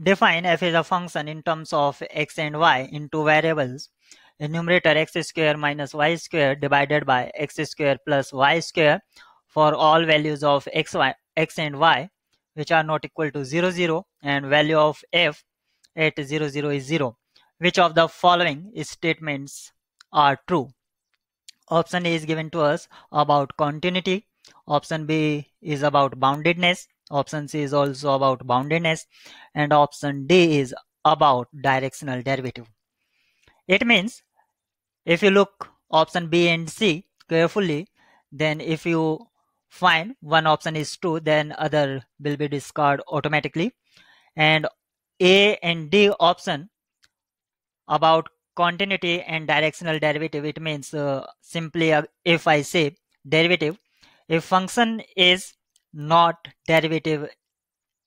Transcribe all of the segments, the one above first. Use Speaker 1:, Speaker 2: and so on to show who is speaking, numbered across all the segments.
Speaker 1: define f is a function in terms of x and y in two variables the numerator x square minus y square divided by x square plus y square for all values of x y x and y which are not equal to 0 0 and value of f at 0 0 is 0 which of the following statements are true option a is given to us about continuity option b is about boundedness Option C is also about boundedness and option D is about directional derivative. It means if you look option B and C carefully, then if you find one option is true, then other will be discarded automatically. And A and D option about continuity and directional derivative, it means uh, simply uh, if I say derivative, if function is not derivative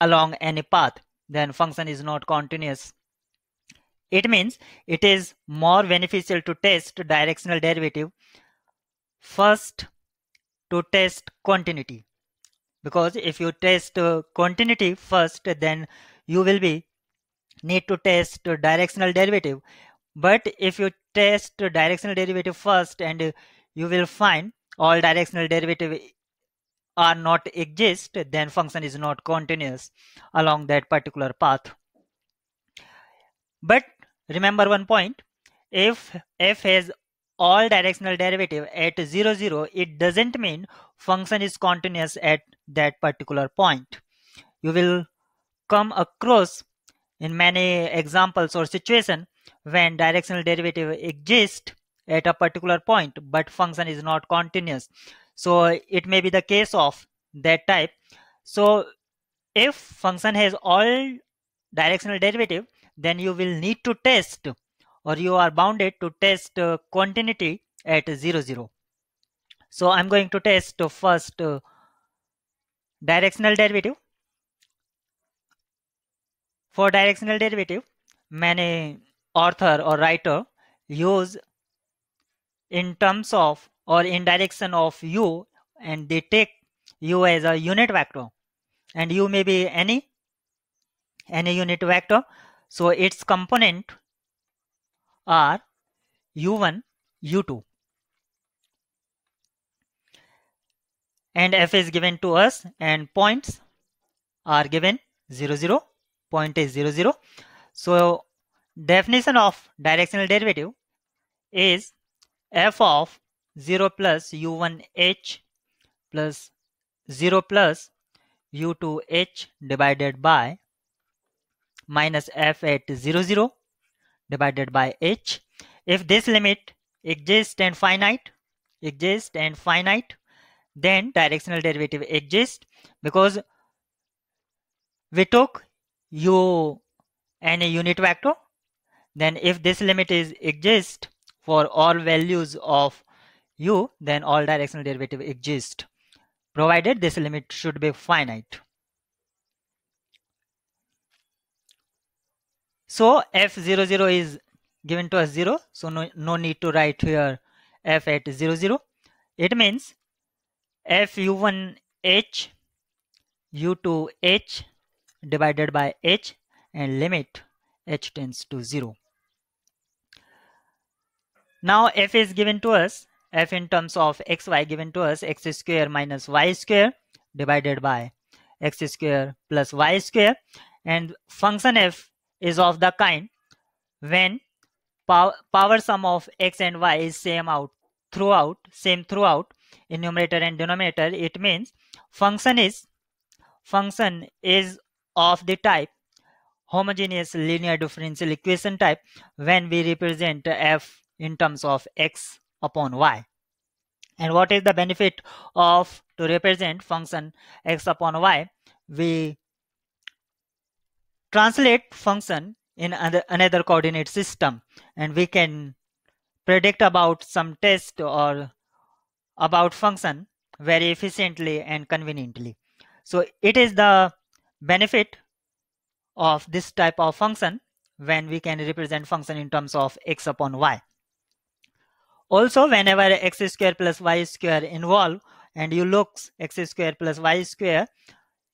Speaker 1: along any path then function is not continuous it means it is more beneficial to test directional derivative first to test continuity because if you test uh, continuity first then you will be need to test directional derivative but if you test directional derivative first and you will find all directional derivative are not exist, then function is not continuous along that particular path. But remember one point, if f has all directional derivative at 0, 0, it doesn't mean function is continuous at that particular point. You will come across in many examples or situation when directional derivative exist at a particular point, but function is not continuous. So it may be the case of that type. So if function has all directional derivative, then you will need to test or you are bounded to test uh, continuity at 0, 0. So I'm going to test uh, first uh, directional derivative. For directional derivative, many author or writer use in terms of or in direction of u and they take u as a unit vector and u may be any any unit vector so its component are u1 u2 and f is given to us and points are given 0 0 point is 0 0 so definition of directional derivative is f of 0 plus u1h plus 0 plus u2h divided by minus f at 0 0 divided by h. If this limit exists and finite, exists and finite, then directional derivative exists because we took u any unit vector. Then if this limit is exist for all values of u, then all directional derivative exist, provided this limit should be finite. So f00 is given to us 0, so no, no need to write here f at 0, 0. It means fu1h u2h divided by h and limit h tends to 0. Now f is given to us f in terms of xy given to us x square minus y square divided by x square plus y square and function f is of the kind when pow power sum of x and y is same out throughout same throughout in numerator and denominator it means function is function is of the type homogeneous linear differential equation type when we represent f in terms of x upon y. And what is the benefit of to represent function x upon y? We translate function in another coordinate system and we can predict about some test or about function very efficiently and conveniently. So it is the benefit of this type of function when we can represent function in terms of x upon y. Also, whenever x square plus y square involve and you look x square plus y square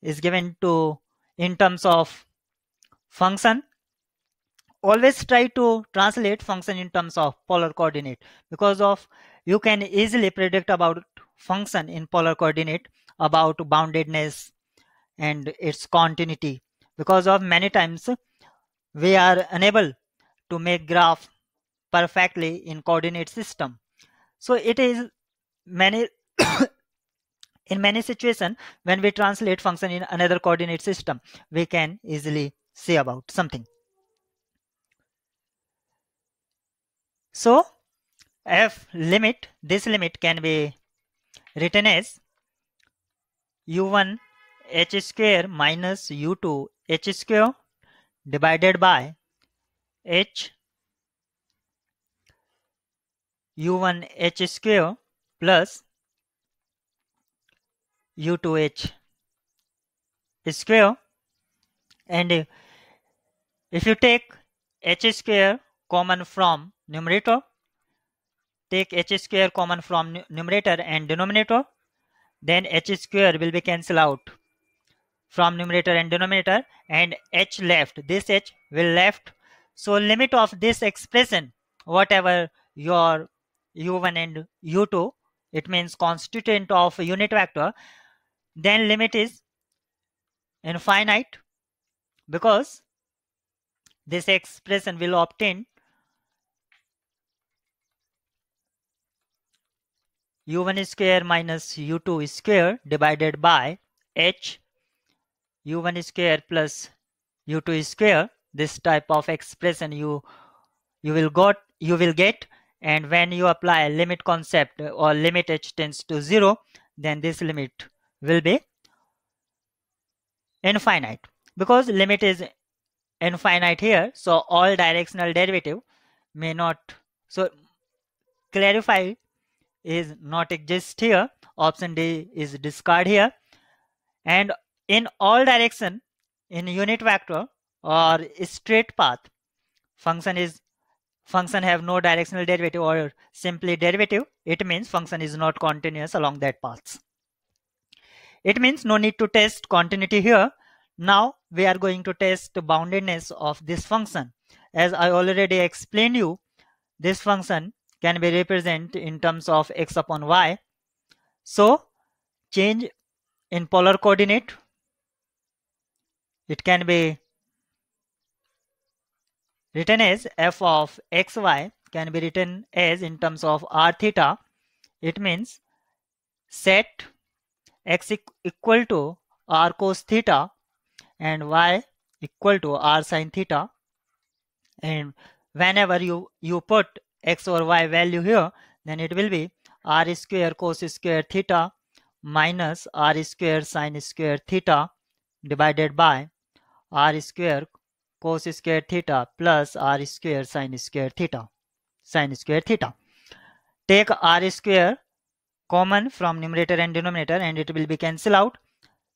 Speaker 1: is given to in terms of function, always try to translate function in terms of polar coordinate because of you can easily predict about function in polar coordinate about boundedness and its continuity because of many times we are unable to make graph perfectly in coordinate system so it is many in many situation when we translate function in another coordinate system we can easily say about something so f limit this limit can be written as u1 h square minus u2 h square divided by h u1h square plus u2h square and if you take h square common from numerator take h square common from numerator and denominator then h square will be cancelled out from numerator and denominator and h left this h will left so limit of this expression whatever your u1 and u2 it means constituent of unit vector then limit is infinite because this expression will obtain u1 square minus u2 square divided by h u1 square plus u2 square this type of expression you you will got you will get and when you apply a limit concept or limit h tends to 0 then this limit will be infinite because limit is infinite here so all directional derivative may not so clarify is not exist here option d is discard here and in all direction in unit vector or straight path function is function have no directional derivative or simply derivative, it means function is not continuous along that path. It means no need to test continuity here. Now we are going to test the boundedness of this function. As I already explained you, this function can be represented in terms of x upon y. So change in polar coordinate. It can be written as f of xy can be written as in terms of r theta it means set x equal to r cos theta and y equal to r sin theta and whenever you you put x or y value here then it will be r square cos square theta minus r square sin square theta divided by r square cos square theta plus r square sine square theta sine square theta. Take r square common from numerator and denominator and it will be cancelled out.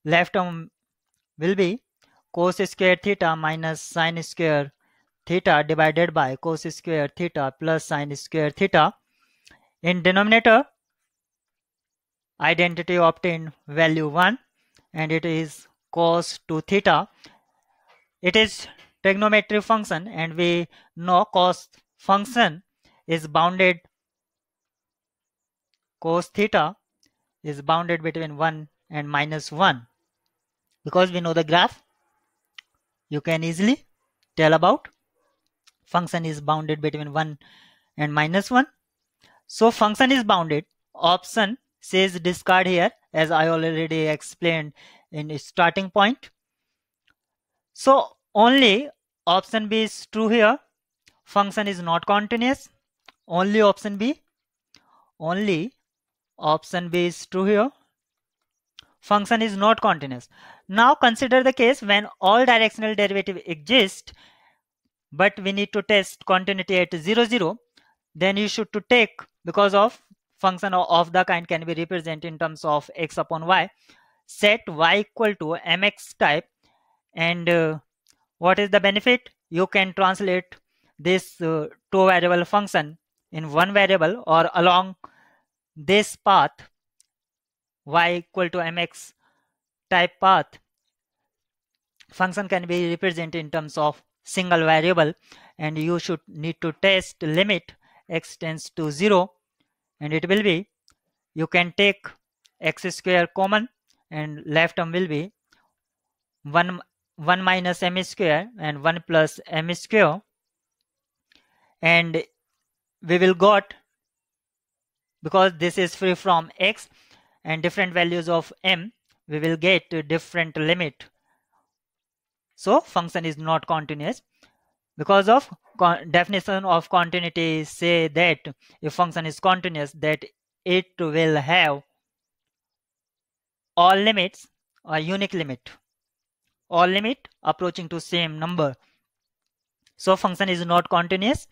Speaker 1: Left term will be cos square theta minus sine square theta divided by cos square theta plus sine square theta. In denominator, identity obtained value 1 and it is cos 2 theta. It is trigonometric function and we know cos function is bounded cos theta is bounded between 1 and minus 1 because we know the graph you can easily tell about function is bounded between 1 and minus 1 so function is bounded option says discard here as i already explained in starting point so only option b is true here function is not continuous only option b only option b is true here function is not continuous now consider the case when all directional derivative exist but we need to test continuity at 0 0 then you should to take because of function of the kind can be represented in terms of x upon y set y equal to mx type and uh, what is the benefit? You can translate this uh, two variable function in one variable or along this path y equal to mx type path function can be represented in terms of single variable and you should need to test limit x tends to 0 and it will be you can take x square common and left term will be 1 1 minus m square and 1 plus m square and we will got because this is free from x and different values of m we will get different limit so function is not continuous because of definition of continuity say that if function is continuous that it will have all limits or unique limit all limit approaching to same number. So function is not continuous